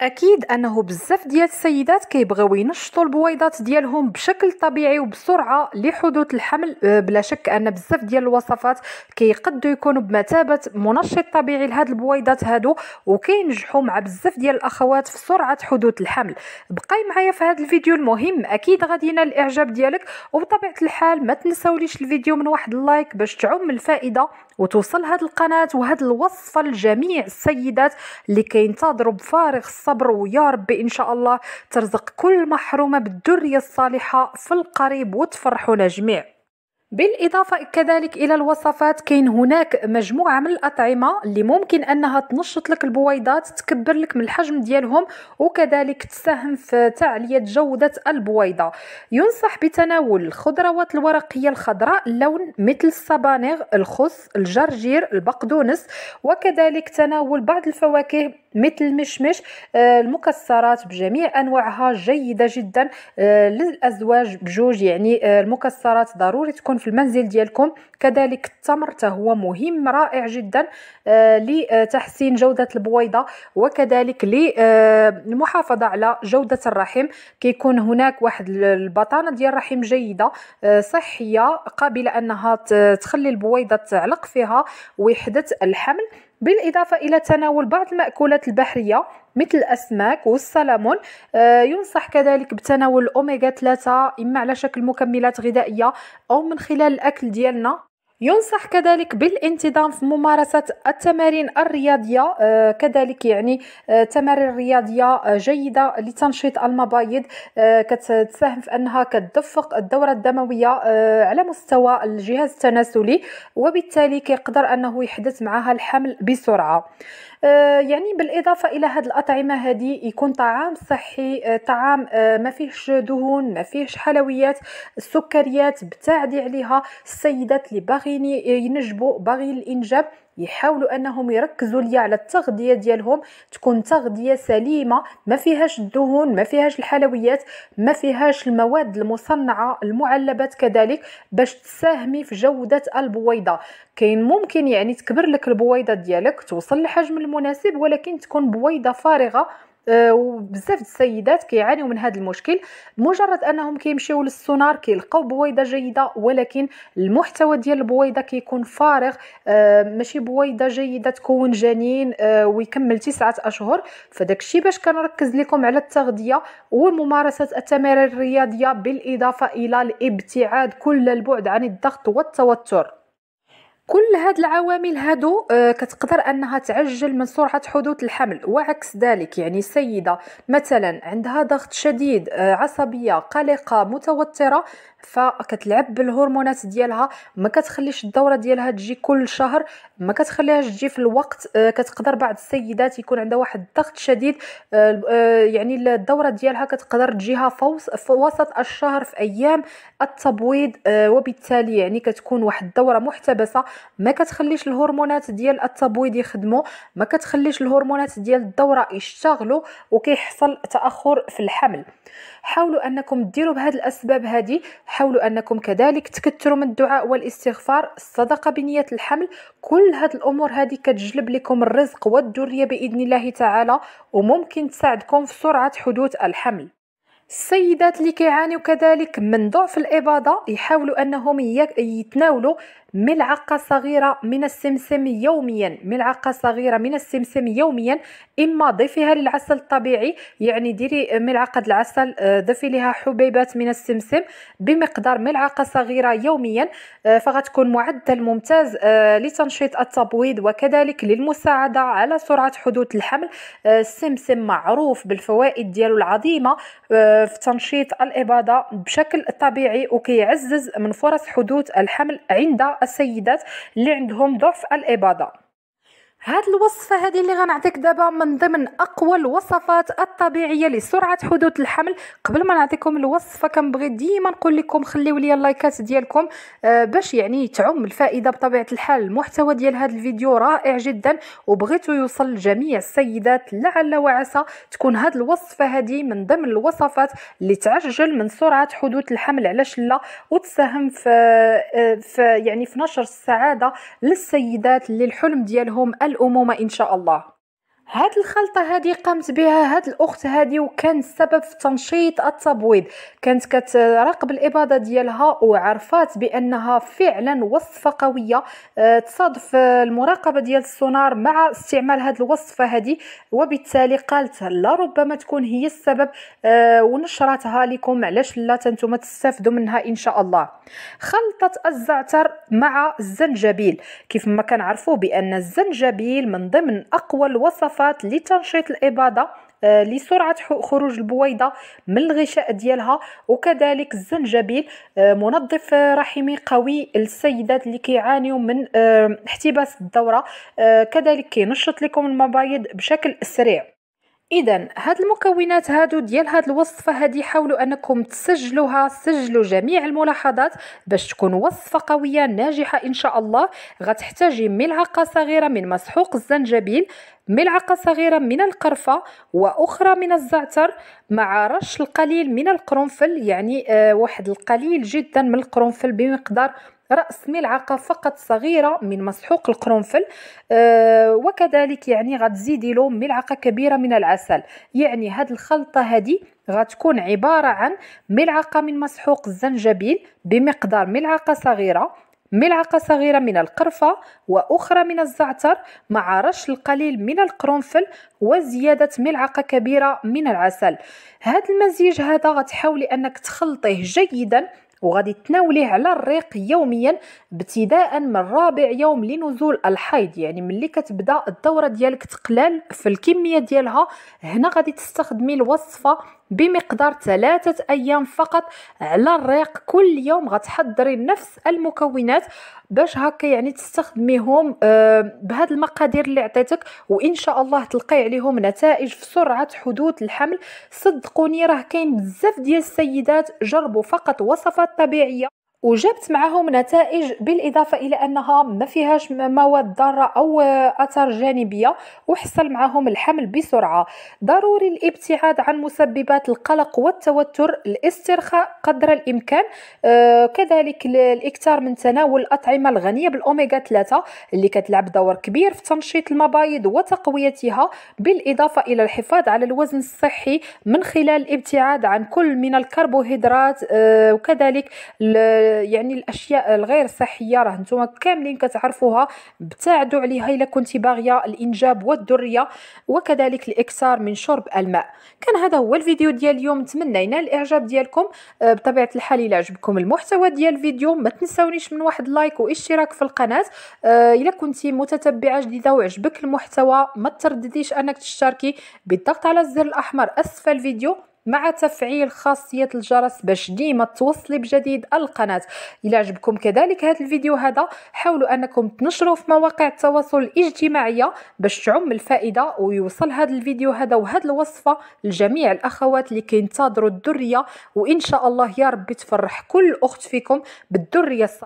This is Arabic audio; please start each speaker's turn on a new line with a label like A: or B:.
A: اكيد انه بزاف ديال السيدات كيبغيو ينشطوا البويضات ديالهم بشكل طبيعي وبسرعه لحدوث الحمل آه، بلا شك ان بزاف ديال الوصفات كيقدوا يكونوا بمثابه منشط طبيعي لهاد البويضات هادو وكينجحوا مع بزاف ديال الاخوات في سرعه حدوث الحمل بقاي معايا في هذا الفيديو المهم اكيد غادي ينال الاعجاب ديالك وبطبيعه الحال ما تنساوليش الفيديو من واحد اللايك باش تعم الفائده وتوصل هاد القناه وهاد الوصفه لجميع السيدات اللي كينتظروا بفارغ الصبر الصبر ويا ربي إن شاء الله ترزق كل محرومة بالدرية الصالحة في القريب وتفرحونا جميع بالإضافة كذلك إلى الوصفات كاين هناك مجموعة من الأطعمة اللي ممكن أنها تنشط لك البويضات تكبر لك من الحجم ديالهم وكذلك تساهم في تعلية جودة البويضة ينصح بتناول الخضروات الورقية الخضراء اللون مثل الصبانغ الخس الجرجير البقدونس وكذلك تناول بعض الفواكه مثل المشمش آه، المكسرات بجميع أنواعها جيدة جدا آه، للأزواج بجوج يعني آه، المكسرات ضروري تكون في المنزل ديالكم كذلك التمر هو مهم رائع جدا آه، لتحسين جودة البويضة وكذلك للمحافظة على جودة الرحم كيكون هناك واحد البطانة ديال الرحم جيدة آه، صحية قابلة أنها تخلي البويضة تعلق فيها وحدة الحمل بالإضافة إلى تناول بعض المأكولات البحرية مثل الأسماك والسلمون آه ينصح كذلك بتناول الأوميغا 3 إما على شكل مكملات غذائية أو من خلال الأكل ديالنا ينصح كذلك بالانتظام في ممارسة التمارين الرياضية آه، كذلك يعني آه، تمارين رياضية آه، جيدة لتنشيط المبايض كتساهم في أنها كتدفق الدورة الدموية على مستوى الجهاز التناسلي وبالتالي كيقدر أنه يحدث معها الحمل بسرعة آه، يعني بالاضافه الى هاد الاطعمه هذه يكون طعام صحي آه، طعام آه، ما فيهش دهون ما فيهش حلويات السكريات بتعدي عليها السيدات اللي باغيين ينجبوا باغيين الانجاب يحاولوا انهم يركزوا لي على التغذيه ديالهم تكون تغذيه سليمه ما فيهاش الدهون ما فيهاش الحلويات ما فيهاش المواد المصنعه المعلبات كذلك باش تساهمي في جوده البويضه كاين ممكن يعني تكبر لك البويضه ديالك توصل للحجم المناسب ولكن تكون بويضه فارغه آه، وبزاف السيدات كيعانيو من هذا المشكل مجرد انهم كيمشيو للسونار كيلقاو بويضه جيده ولكن المحتوى ديال البويضه كيكون فارغ آه، ماشي بويضه جيده تكون جنين آه، ويكمل تسعة اشهر فداك الشيء باش كنركز لكم على التغذيه وممارسه التمارين الرياضيه بالاضافه الى الابتعاد كل البعد عن الضغط والتوتر كل هاد العوامل هادو آه، كتقدر انها تعجل من سرعه حدوث الحمل وعكس ذلك يعني سيده مثلا عندها ضغط شديد آه، عصبيه قلقه متوتره فكتلعب بالهرمونات ديالها ما كتخليش الدوره ديالها تجي كل شهر ما كتخليهاش تجي في الوقت آه، كتقدر بعض السيدات يكون عندها واحد الضغط شديد يعني الدوره ديالها كتقدر تجيها في وسط الشهر في ايام التبويض وبالتالي يعني كتكون واحد الدوره محتبسه ما كتخليش الهرمونات ديال التبويض يخدموا ما كتخليش الهرمونات ديال الدوره يشتغلوا وكيحصل تاخر في الحمل حاولوا انكم ديروا بهاد الاسباب هذه حاولوا انكم كذلك تكثروا من الدعاء والاستغفار الصدقه بنيه الحمل كل هاد الامور هذه كتجلب لكم الرزق والذريه باذن الله تعالى وممكن تساعدكم في سرعه حدوث الحمل السيدات اللي كيعانيو كذلك من ضعف الاباضه يحاولوا انهم يتناولوا ملعقة صغيرة من السمسم يوميا ملعقة صغيرة من السمسم يوميا إما ضيفيها للعسل الطبيعي يعني ديري ملعقة العسل آه، ضيفي لها حبيبات من السمسم بمقدار ملعقة صغيرة يوميا آه، فغتكون معدل ممتاز آه، لتنشيط التبويض وكذلك للمساعدة على سرعة حدوث الحمل السمسم معروف بالفوائد ديالو العظيمة في تنشيط الإباضة بشكل طبيعي وكيعزز من فرص حدوث الحمل عند السيدات اللي عندهم ضعف الاباضه هاد الوصفة هذه اللي غنعطيك دابا من ضمن أقوى الوصفات الطبيعية لسرعة حدوث الحمل قبل ما نعطيكم الوصفة كنبغي ديما نقول لكم خليو لي اللايكات ديالكم آه باش يعني تعم الفائدة بطبيعة الحال المحتوى ديال هذا الفيديو رائع جدا وبغيتو يوصل لجميع السيدات لعل وعسى تكون هاد الوصفة هذه من ضمن الوصفات اللي تعجل من سرعة حدوث الحمل علاش لا وتساهم في, آه، في يعني في نشر السعادة للسيدات اللي الحلم ديالهم الأمومة إن شاء الله هاد الخلطة هادي قامت بها هاد الأخت هادي وكان سبب في تنشيط التبويض كانت كتراقب الإباضة ديالها وعرفات بأنها فعلا وصفة قوية آه، تصادف المراقبة ديال السونار مع استعمال هاد الوصفة هادي وبالتالي قالت لربما تكون هي السبب آه، ونشرتها لكم علاش لا تنتم تستفدوا منها إن شاء الله خلطة الزعتر مع الزنجبيل كيف ما كنعرفوا بأن الزنجبيل من ضمن أقوى الوصفات الوصفات لتنشيط الاباده آه، لسرعه خروج البويضه من الغشاء ديالها وكذلك الزنجبيل آه، منظف رحمي قوي للسيدات اللي كيعانيوا من آه، احتباس الدوره كذلك كينشط لكم المبايض بشكل سريع اذا هاد المكونات هادو ديال هاد الوصفه هادي حاولوا انكم تسجلوها سجلوا جميع الملاحظات باش تكون وصفه قويه ناجحه ان شاء الله غتحتاجي ملعقه صغيره من مسحوق الزنجبيل ملعقه صغيره من القرفه واخرى من الزعتر مع رش القليل من القرنفل يعني آه واحد القليل جدا من القرنفل بمقدار رأس ملعقة فقط صغيرة من مسحوق القرنفل آه وكذلك يعني غتزيدي له ملعقة كبيرة من العسل يعني هاد الخلطة هذه غتكون عبارة عن ملعقة من مسحوق الزنجبيل بمقدار ملعقة صغيرة ملعقة صغيرة من القرفة وأخرى من الزعتر مع رش القليل من القرنفل وزيادة ملعقة كبيرة من العسل هذا المزيج هذا غتحاولي أنك تخلطيه جيدا وغادي تناوليه على الريق يوميا ابتداء من رابع يوم لنزول الحيض يعني ملي كتبدا الدوره ديالك تقلال في الكميه ديالها هنا غادي تستخدمي الوصفه بمقدار ثلاثة أيام فقط على الريق كل يوم غتحضري نفس المكونات باش هكا يعني تستخدميهم آه، بهاد المقادير اللي عطيتك وان شاء الله تلقاي عليهم نتائج في سرعه حدوث الحمل صدقوني راه كاين بزاف ديال السيدات جربوا فقط وصفات طبيعيه وجبت معهم نتائج بالإضافة إلى أنها ما فيهاش مواد ضارة أو أثر جانبية وحصل معهم الحمل بسرعة ضروري الابتعاد عن مسببات القلق والتوتر الاسترخاء قدر الإمكان آه، كذلك الاكثار من تناول الأطعمة الغنية بالأوميغا 3 اللي كتلعب دور كبير في تنشيط المبايض وتقويتها بالإضافة إلى الحفاظ على الوزن الصحي من خلال الابتعاد عن كل من الكربوهيدرات آه، وكذلك يعني الاشياء الغير صحيه راه نتوما كاملين كتعرفوها ابتعدوا عليها الا كنتي باغيه الانجاب والذريه وكذلك الاكثار من شرب الماء كان هذا هو الفيديو ديال اليوم نتمنى ينال الاعجاب ديالكم آه، بطبيعه الحال الا عجبكم المحتوى ديال الفيديو ما تنساونيش من واحد لايك واشتراك في القناه آه، الا كنتي متتبعه جديده وعجبك المحتوى ما تردديش انك تشتركي بالضغط على الزر الاحمر اسفل الفيديو مع تفعيل خاصية الجرس باش ديما توصلي بجديد القناة إلا عجبكم كذلك هذا الفيديو هذا حاولوا أنكم تنشروه في مواقع التواصل الاجتماعية باش تعم الفائدة ويوصل هذا الفيديو هذا وهذه الوصفة لجميع الأخوات اللي كينتظروا الدرية وإن شاء الله يا ربي تفرح كل أخت فيكم بالدرية الصالحة